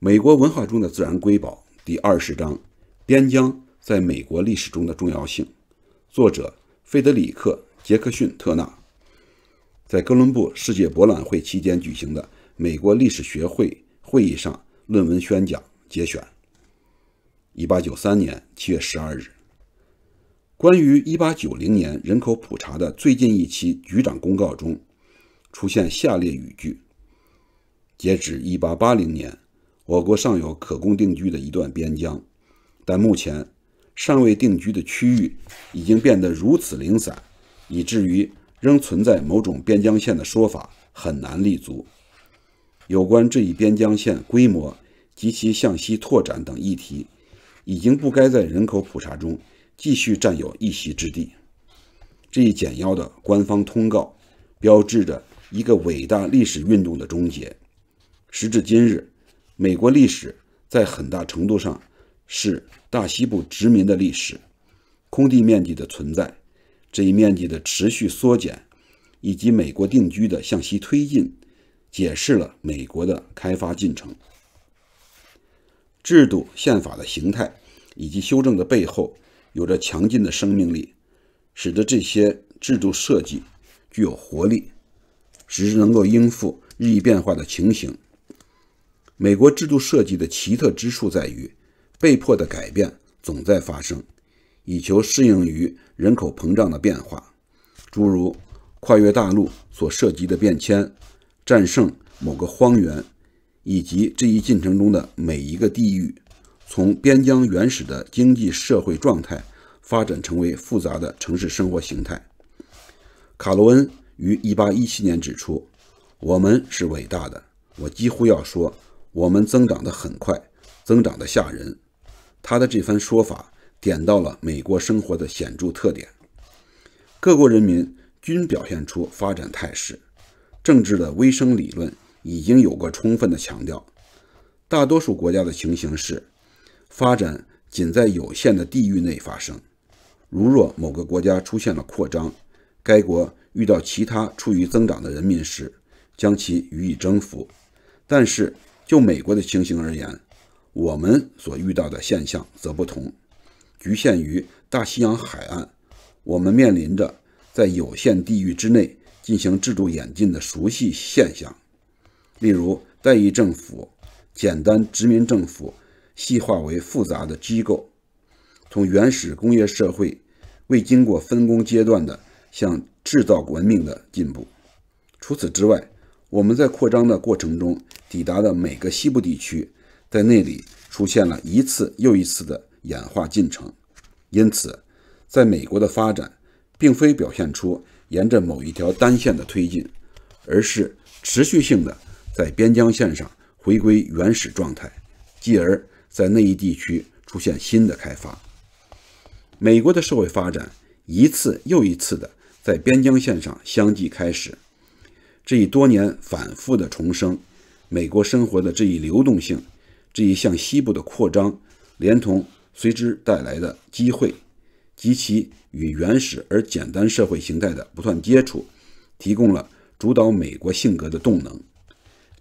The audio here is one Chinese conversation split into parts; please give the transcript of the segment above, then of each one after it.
美国文化中的自然瑰宝第二十章：边疆在美国历史中的重要性。作者：费德里克·杰克逊·特纳。在哥伦布世界博览会期间举行的美国历史学会会议上，论文宣讲节选。一八九三年七月十二日，关于一八九零年人口普查的最近一期局长公告中，出现下列语句：截止一八八零年。我国尚有可供定居的一段边疆，但目前尚未定居的区域已经变得如此零散，以至于仍存在某种边疆线的说法很难立足。有关这一边疆线规模及其向西拓展等议题，已经不该在人口普查中继续占有一席之地。这一简要的官方通告标志着一个伟大历史运动的终结。时至今日。美国历史在很大程度上是大西部殖民的历史。空地面积的存在，这一面积的持续缩减，以及美国定居的向西推进，解释了美国的开发进程。制度、宪法的形态以及修正的背后，有着强劲的生命力，使得这些制度设计具有活力，使之能够应付日益变化的情形。美国制度设计的奇特之处在于，被迫的改变总在发生，以求适应于人口膨胀的变化，诸如跨越大陆所涉及的变迁，战胜某个荒原，以及这一进程中的每一个地域，从边疆原始的经济社会状态发展成为复杂的城市生活形态。卡罗恩于一八一七年指出：“我们是伟大的。”我几乎要说。我们增长得很快，增长得吓人。他的这番说法点到了美国生活的显著特点：各国人民均表现出发展态势。政治的微生理论已经有过充分的强调。大多数国家的情形是，发展仅在有限的地域内发生。如若某个国家出现了扩张，该国遇到其他处于增长的人民时，将其予以征服。但是，就美国的情形而言，我们所遇到的现象则不同。局限于大西洋海岸，我们面临着在有限地域之内进行制度演进的熟悉现象，例如代议政府、简单殖民政府细化为复杂的机构，从原始工业社会未经过分工阶段的向制造文明的进步。除此之外。我们在扩张的过程中抵达的每个西部地区，在那里出现了一次又一次的演化进程。因此，在美国的发展并非表现出沿着某一条单线的推进，而是持续性的在边疆线上回归原始状态，继而在那一地区出现新的开发。美国的社会发展一次又一次的在边疆线上相继开始。这一多年反复的重生，美国生活的这一流动性，这一向西部的扩张，连同随之带来的机会及其与原始而简单社会形态的不断接触，提供了主导美国性格的动能。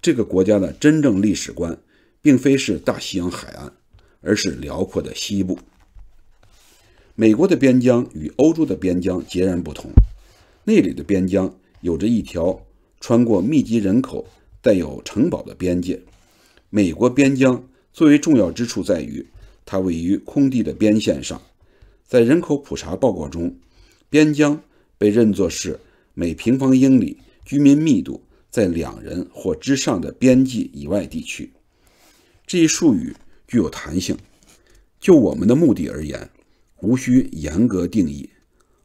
这个国家的真正历史观，并非是大西洋海岸，而是辽阔的西部。美国的边疆与欧洲的边疆截然不同，那里的边疆有着一条。穿过密集人口带有城堡的边界，美国边疆最为重要之处在于它位于空地的边线上。在人口普查报告中，边疆被认作是每平方英里居民密度在两人或之上的边际以外地区。这一术语具有弹性，就我们的目的而言，无需严格定义。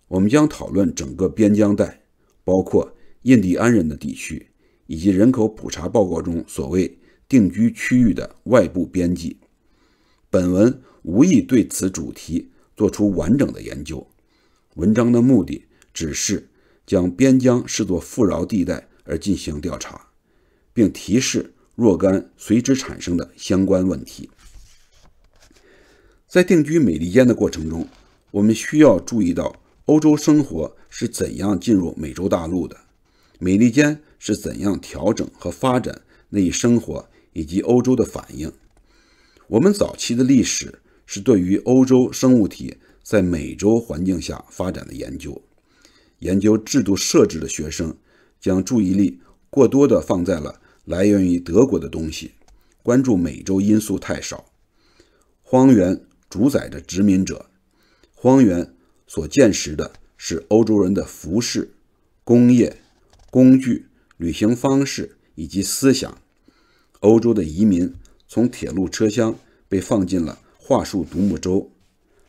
我们将讨论整个边疆带，包括。印第安人的地区，以及人口普查报告中所谓定居区域的外部边际。本文无意对此主题做出完整的研究，文章的目的只是将边疆视作富饶地带而进行调查，并提示若干随之产生的相关问题。在定居美利坚的过程中，我们需要注意到欧洲生活是怎样进入美洲大陆的。美利坚是怎样调整和发展内生活以及欧洲的反应？我们早期的历史是对于欧洲生物体在美洲环境下发展的研究。研究制度设置的学生将注意力过多地放在了来源于德国的东西，关注美洲因素太少。荒原主宰着殖民者，荒原所见识的是欧洲人的服饰、工业。工具、旅行方式以及思想。欧洲的移民从铁路车厢被放进了桦树独木舟。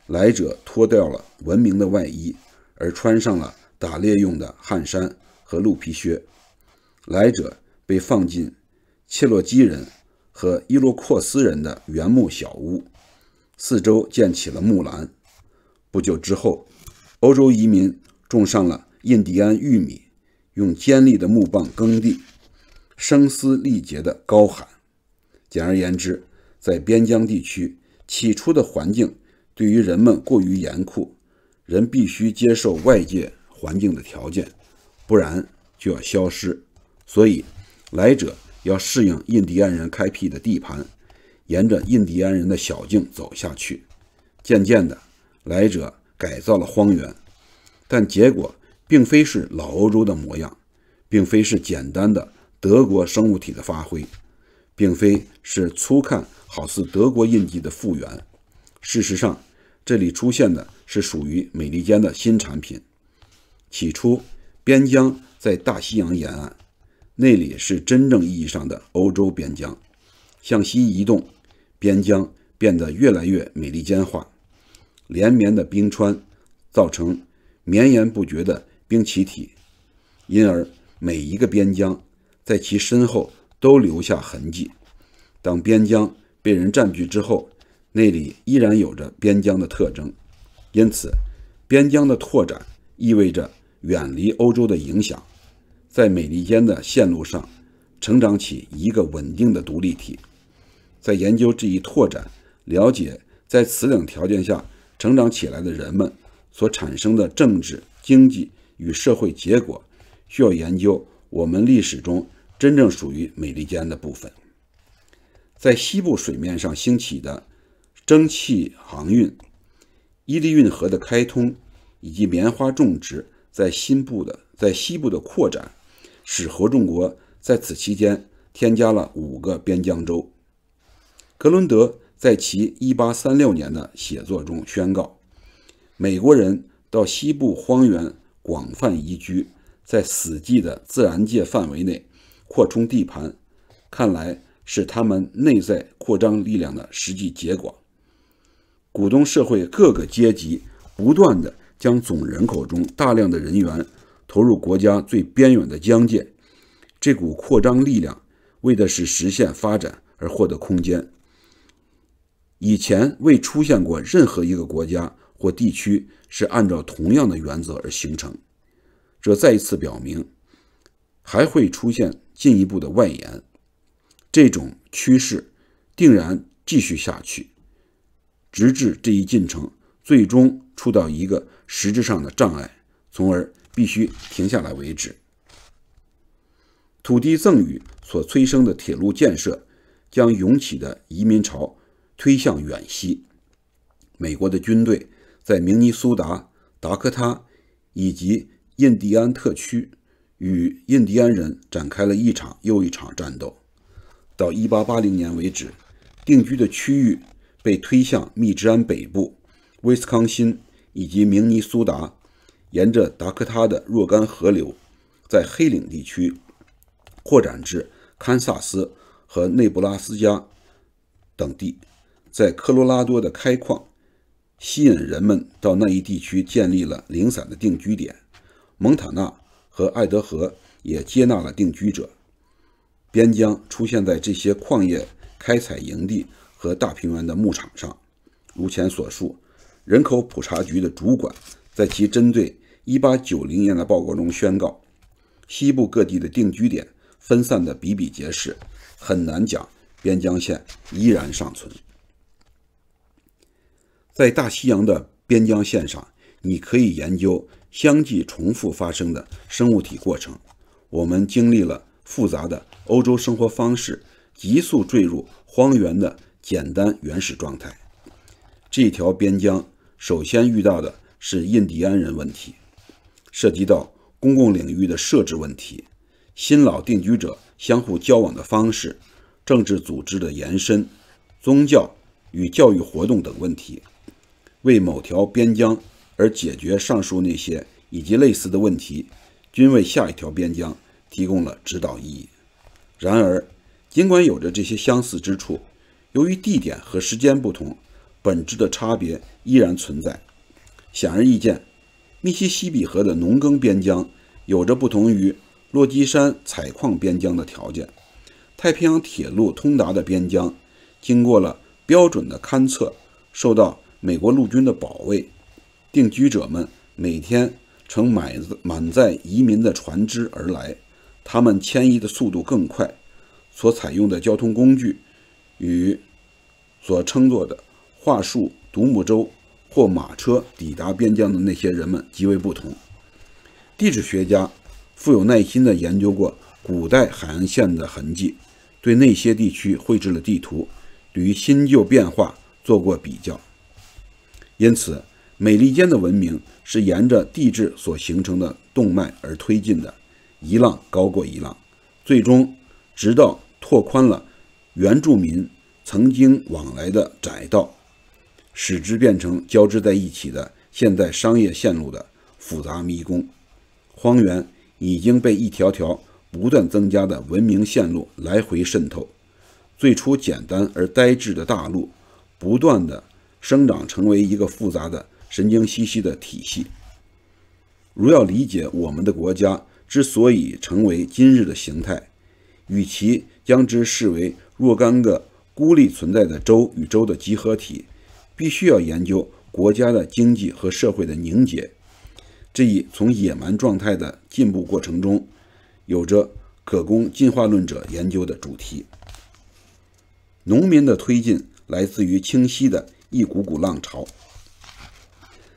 来者脱掉了文明的外衣，而穿上了打猎用的汗衫和鹿皮靴。来者被放进切洛基人和伊洛阔斯人的原木小屋，四周建起了木栏。不久之后，欧洲移民种上了印第安玉米。用尖利的木棒耕地，声嘶力竭地高喊。简而言之，在边疆地区，起初的环境对于人们过于严酷，人必须接受外界环境的条件，不然就要消失。所以，来者要适应印第安人开辟的地盘，沿着印第安人的小径走下去。渐渐地，来者改造了荒原，但结果。并非是老欧洲的模样，并非是简单的德国生物体的发挥，并非是粗看好似德国印记的复原。事实上，这里出现的是属于美利坚的新产品。起初，边疆在大西洋沿岸，那里是真正意义上的欧洲边疆。向西移动，边疆变得越来越美利坚化。连绵的冰川造成绵延不绝的。兵齐体，因而每一个边疆在其身后都留下痕迹。当边疆被人占据之后，那里依然有着边疆的特征。因此，边疆的拓展意味着远离欧洲的影响，在美利坚的线路上成长起一个稳定的独立体。在研究这一拓展，了解在此等条件下成长起来的人们所产生的政治经济。与社会结果需要研究我们历史中真正属于美利坚的部分。在西部水面上兴起的蒸汽航运、伊利运河的开通以及棉花种植在新部的在西部的扩展，使合众国在此期间添加了五个边疆州。格伦德在其1836年的写作中宣告：“美国人到西部荒原。”广泛移居在死寂的自然界范围内扩充地盘，看来是他们内在扩张力量的实际结果。股东社会各个阶级不断的将总人口中大量的人员投入国家最边远的疆界，这股扩张力量为的是实现发展而获得空间。以前未出现过任何一个国家。或地区是按照同样的原则而形成，这再一次表明，还会出现进一步的外延，这种趋势定然继续下去，直至这一进程最终触到一个实质上的障碍，从而必须停下来为止。土地赠与所催生的铁路建设，将涌起的移民潮推向远西，美国的军队。在明尼苏达、达科他以及印第安特区，与印第安人展开了一场又一场战斗。到1880年为止，定居的区域被推向密支安北部、威斯康辛以及明尼苏达，沿着达科他的若干河流，在黑岭地区扩展至堪萨斯和内布拉斯加等地，在科罗拉多的开矿。吸引人们到那一地区建立了零散的定居点，蒙塔纳和爱德河也接纳了定居者。边疆出现在这些矿业开采营地和大平原的牧场上。如前所述，人口普查局的主管在其针对1890年的报告中宣告：“西部各地的定居点分散的比比皆是，很难讲边疆线依然尚存。”在大西洋的边疆线上，你可以研究相继重复发生的生物体过程。我们经历了复杂的欧洲生活方式，急速坠入荒原的简单原始状态。这条边疆首先遇到的是印第安人问题，涉及到公共领域的设置问题、新老定居者相互交往的方式、政治组织的延伸、宗教与教育活动等问题。为某条边疆而解决上述那些以及类似的问题，均为下一条边疆提供了指导意义。然而，尽管有着这些相似之处，由于地点和时间不同，本质的差别依然存在。显而易见，密西西比河的农耕边疆有着不同于落基山采矿边疆的条件。太平洋铁路通达的边疆，经过了标准的勘测，受到。美国陆军的保卫，定居者们每天乘满满载移民的船只而来，他们迁移的速度更快，所采用的交通工具与所称作的桦树独木舟或马车抵达边疆的那些人们极为不同。地质学家富有耐心地研究过古代海岸线的痕迹，对那些地区绘制了地图，对于新旧变化做过比较。因此，美利坚的文明是沿着地质所形成的动脉而推进的，一浪高过一浪，最终直到拓宽了原住民曾经往来的窄道，使之变成交织在一起的现代商业线路的复杂迷宫。荒原已经被一条条不断增加的文明线路来回渗透，最初简单而呆滞的大路，不断的。生长成为一个复杂的神经兮兮的体系。如要理解我们的国家之所以成为今日的形态，与其将之视为若干个孤立存在的州与州的集合体，必须要研究国家的经济和社会的凝结。这一从野蛮状态的进步过程中，有着可供进化论者研究的主题。农民的推进来自于清晰的。一股股浪潮，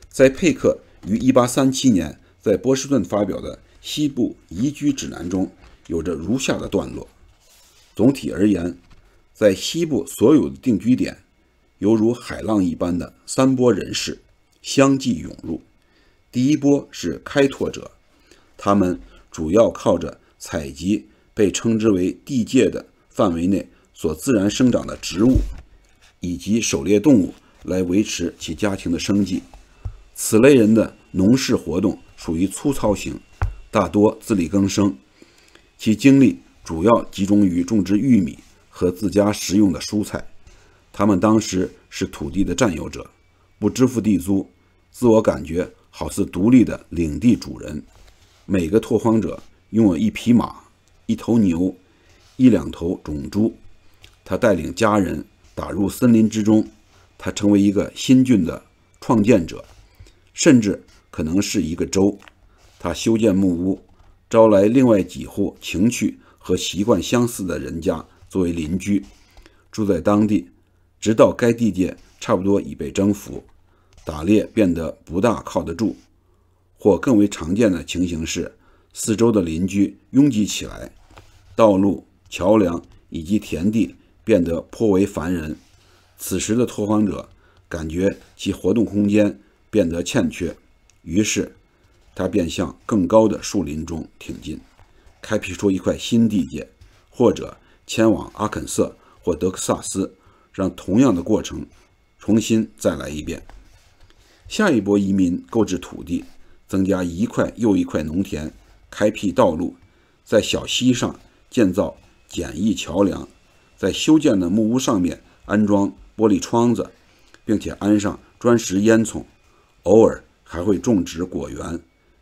在佩克于1837年在波士顿发表的《西部宜居指南》中，有着如下的段落：总体而言，在西部所有的定居点，犹如海浪一般的三波人士相继涌入。第一波是开拓者，他们主要靠着采集被称之为地界的范围内所自然生长的植物，以及狩猎动物。来维持其家庭的生计，此类人的农事活动属于粗糙型，大多自力更生，其精力主要集中于种植玉米和自家食用的蔬菜。他们当时是土地的占有者，不支付地租，自我感觉好似独立的领地主人。每个拓荒者拥有一匹马、一头牛、一两头种猪，他带领家人打入森林之中。他成为一个新郡的创建者，甚至可能是一个州。他修建木屋，招来另外几户情趣和习惯相似的人家作为邻居，住在当地，直到该地界差不多已被征服。打猎变得不大靠得住，或更为常见的情形是，四周的邻居拥挤起来，道路、桥梁以及田地变得颇为烦人。此时的拓荒者感觉其活动空间变得欠缺，于是他便向更高的树林中挺进，开辟出一块新地界，或者前往阿肯色或德克萨斯，让同样的过程重新再来一遍。下一波移民购置土地，增加一块又一块农田，开辟道路，在小溪上建造简易桥梁，在修建的木屋上面。安装玻璃窗子，并且安上砖石烟囱，偶尔还会种植果园，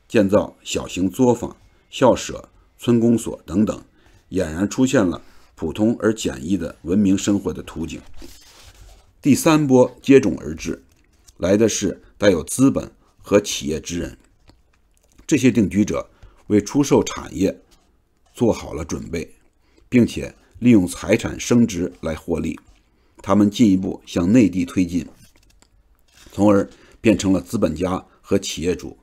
建造小型作坊、校舍、村公所等等，俨然出现了普通而简易的文明生活的图景。第三波接踵而至，来的是带有资本和企业之人。这些定居者为出售产业做好了准备，并且利用财产升值来获利。他们进一步向内地推进，从而变成了资本家和企业主。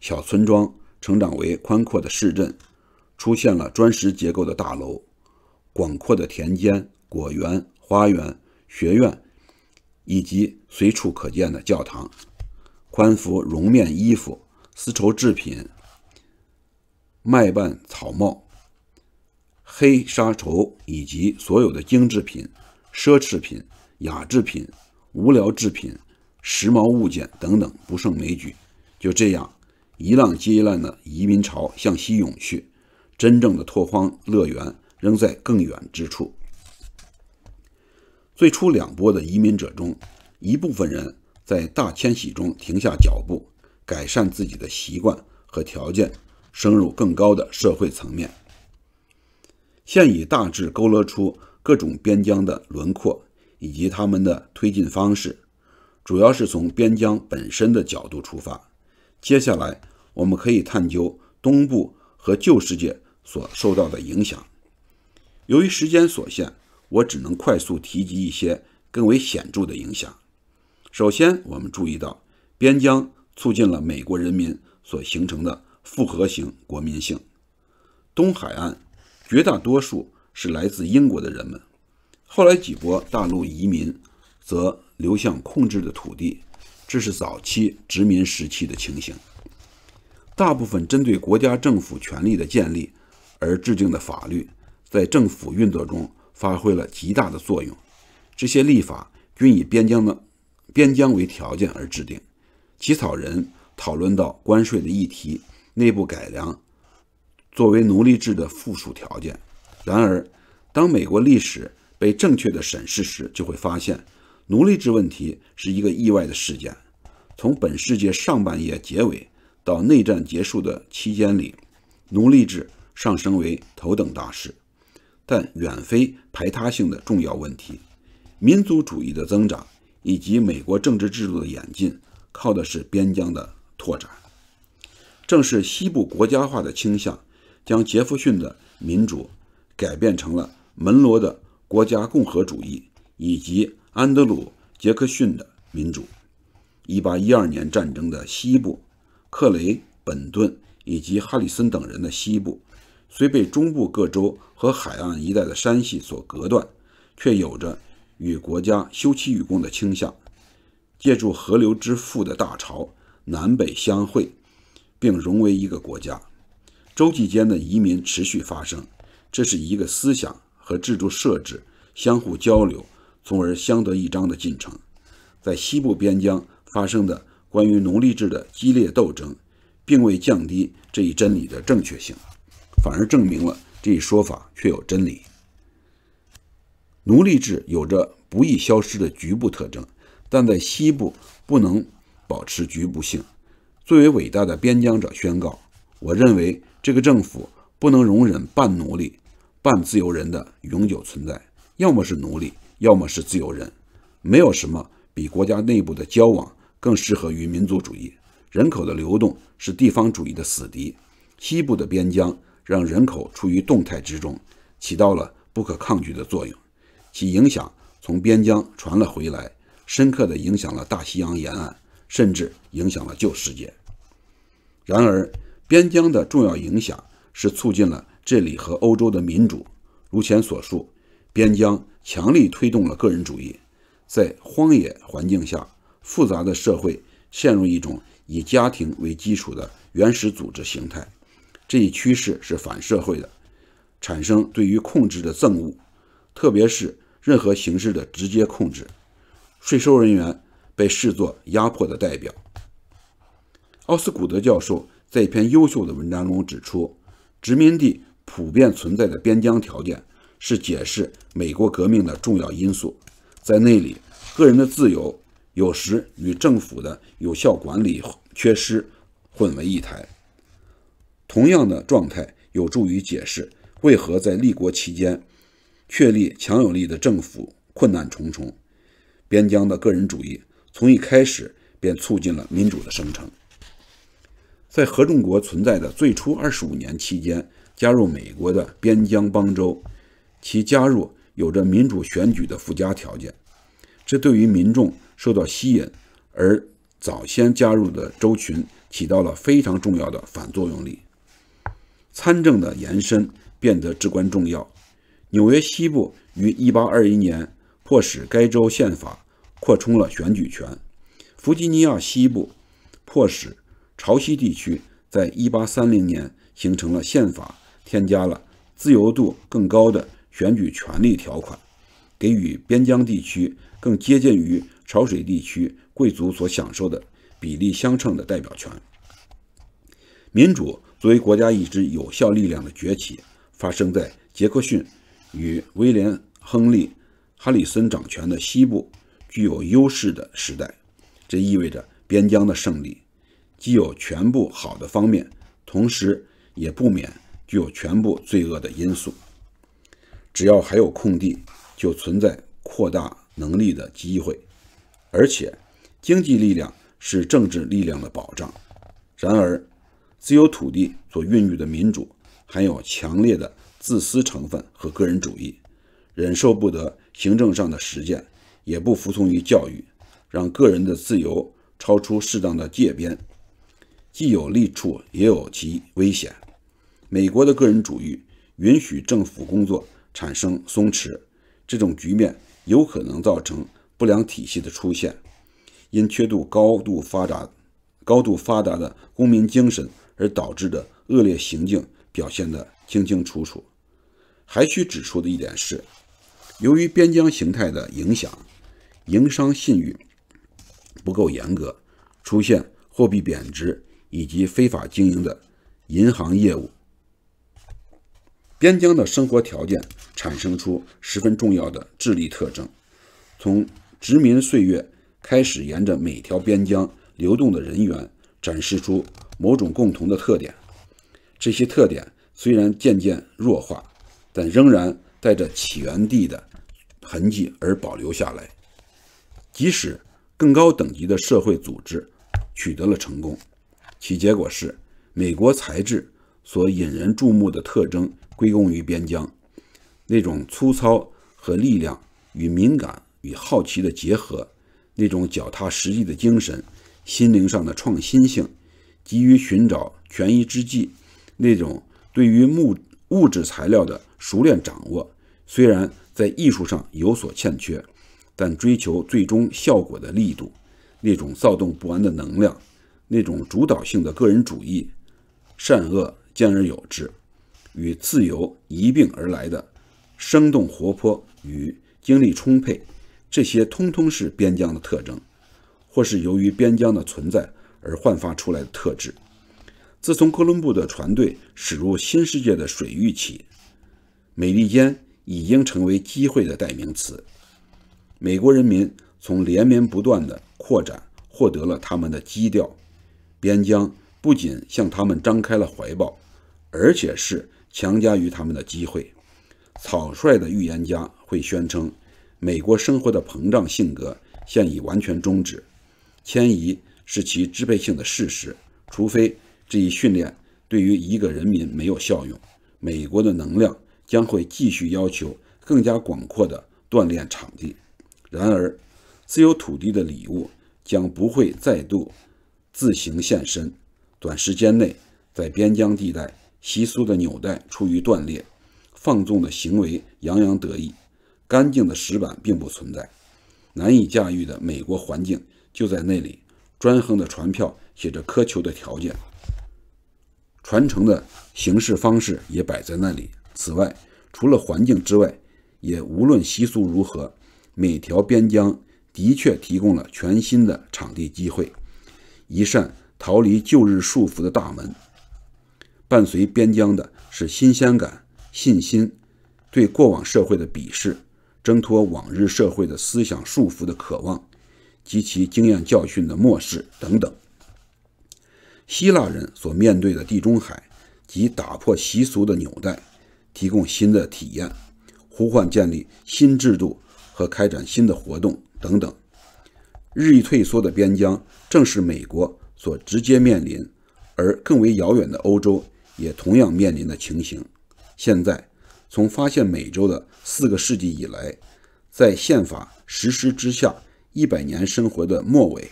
小村庄成长为宽阔的市镇，出现了砖石结构的大楼、广阔的田间、果园、花园、学院，以及随处可见的教堂。宽幅绒面衣服、丝绸制品、麦瓣草帽、黑纱绸以及所有的精制品。奢侈品、雅制品、无聊制品、时髦物件等等不胜枚举。就这样，一浪接一浪的移民潮向西涌去，真正的拓荒乐园仍在更远之处。最初两波的移民者中，一部分人在大迁徙中停下脚步，改善自己的习惯和条件，升入更高的社会层面。现已大致勾勒出。各种边疆的轮廓以及他们的推进方式，主要是从边疆本身的角度出发。接下来，我们可以探究东部和旧世界所受到的影响。由于时间所限，我只能快速提及一些更为显著的影响。首先，我们注意到边疆促进了美国人民所形成的复合型国民性。东海岸绝大多数。是来自英国的人们，后来几波大陆移民则流向控制的土地。这是早期殖民时期的情形。大部分针对国家政府权力的建立而制定的法律，在政府运作中发挥了极大的作用。这些立法均以边疆的边疆为条件而制定。起草人讨论到关税的议题，内部改良作为奴隶制的附属条件。然而，当美国历史被正确的审视时，就会发现，奴隶制问题是一个意外的事件。从本世纪上半叶结尾到内战结束的期间里，奴隶制上升为头等大事，但远非排他性的重要问题。民族主义的增长以及美国政治制度的演进，靠的是边疆的拓展。正是西部国家化的倾向，将杰弗逊的民主。改变成了门罗的国家共和主义以及安德鲁·杰克逊的民主。一八一二年战争的西部，克雷、本顿以及哈里森等人的西部，虽被中部各州和海岸一带的山系所隔断，却有着与国家休戚与共的倾向。借助河流之父的大潮，南北相会，并融为一个国家。洲际间的移民持续发生。这是一个思想和制度设置相互交流，从而相得益彰的进程。在西部边疆发生的关于奴隶制的激烈斗争，并未降低这一真理的正确性，反而证明了这一说法确有真理。奴隶制有着不易消失的局部特征，但在西部不能保持局部性。最为伟大的边疆者宣告：“我认为这个政府不能容忍半奴隶。”半自由人的永久存在，要么是奴隶，要么是自由人，没有什么比国家内部的交往更适合于民族主义。人口的流动是地方主义的死敌，西部的边疆让人口处于动态之中，起到了不可抗拒的作用，其影响从边疆传了回来，深刻地影响了大西洋沿岸，甚至影响了旧世界。然而，边疆的重要影响是促进了。这里和欧洲的民主，如前所述，边疆强力推动了个人主义，在荒野环境下，复杂的社会陷入一种以家庭为基础的原始组织形态。这一趋势是反社会的，产生对于控制的憎恶，特别是任何形式的直接控制。税收人员被视作压迫的代表。奥斯古德教授在一篇优秀的文章中指出，殖民地。普遍存在的边疆条件是解释美国革命的重要因素。在那里，个人的自由有时与政府的有效管理缺失混为一谈。同样的状态有助于解释为何在立国期间确立强有力的政府困难重重。边疆的个人主义从一开始便促进了民主的生成。在合众国存在的最初二十五年期间。加入美国的边疆邦州，其加入有着民主选举的附加条件，这对于民众受到吸引，而早先加入的州群起到了非常重要的反作用力。参政的延伸变得至关重要。纽约西部于1821年迫使该州宪法扩充了选举权。弗吉尼亚西部迫使潮汐地区在1830年形成了宪法。添加了自由度更高的选举权利条款，给予边疆地区更接近于潮水地区贵族所享受的比例相称的代表权。民主作为国家一支有效力量的崛起，发生在杰克逊与威廉·亨利·哈里森掌权的西部具有优势的时代。这意味着边疆的胜利，既有全部好的方面，同时也不免。具有全部罪恶的因素，只要还有空地，就存在扩大能力的机会。而且，经济力量是政治力量的保障。然而，自由土地所孕育的民主，含有强烈的自私成分和个人主义，忍受不得行政上的实践，也不服从于教育，让个人的自由超出适当的界边，既有利处，也有其危险。美国的个人主义允许政府工作产生松弛，这种局面有可能造成不良体系的出现。因缺度高度发达、高度发达的公民精神而导致的恶劣行径表现得清清楚楚。还需指出的一点是，由于边疆形态的影响，营商信誉不够严格，出现货币贬值以及非法经营的银行业务。边疆的生活条件产生出十分重要的智力特征。从殖民岁月开始，沿着每条边疆流动的人员展示出某种共同的特点。这些特点虽然渐渐弱化，但仍然带着起源地的痕迹而保留下来。即使更高等级的社会组织取得了成功，其结果是美国财质所引人注目的特征。归功于边疆，那种粗糙和力量与敏感与好奇的结合，那种脚踏实地的精神，心灵上的创新性，急于寻找权宜之计，那种对于木物质材料的熟练掌握，虽然在艺术上有所欠缺，但追求最终效果的力度，那种躁动不安的能量，那种主导性的个人主义，善恶兼而有之。与自由一并而来的，生动活泼与精力充沛，这些通通是边疆的特征，或是由于边疆的存在而焕发出来的特质。自从哥伦布的船队驶入新世界的水域起，美利坚已经成为机会的代名词。美国人民从连绵不断的扩展获得了他们的基调。边疆不仅向他们张开了怀抱，而且是。强加于他们的机会，草率的预言家会宣称，美国生活的膨胀性格现已完全终止，迁移是其支配性的事实。除非这一训练对于一个人民没有效用，美国的能量将会继续要求更加广阔的锻炼场地。然而，自由土地的礼物将不会再度自行现身。短时间内，在边疆地带。习俗的纽带出于断裂，放纵的行为洋洋得意，干净的石板并不存在，难以驾驭的美国环境就在那里，专横的船票写着苛求的条件，传承的形式方式也摆在那里。此外，除了环境之外，也无论习俗如何，每条边疆的确提供了全新的场地机会，一扇逃离旧日束缚的大门。伴随边疆的是新鲜感、信心，对过往社会的鄙视，挣脱往日社会的思想束缚的渴望，及其经验教训的漠视等等。希腊人所面对的地中海，及打破习俗的纽带，提供新的体验，呼唤建立新制度和开展新的活动等等。日益退缩的边疆，正是美国所直接面临，而更为遥远的欧洲。也同样面临的情形。现在，从发现美洲的四个世纪以来，在宪法实施之下一百年生活的末尾，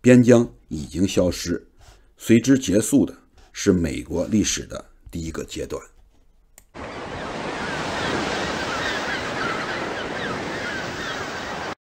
边疆已经消失，随之结束的是美国历史的第一个阶段。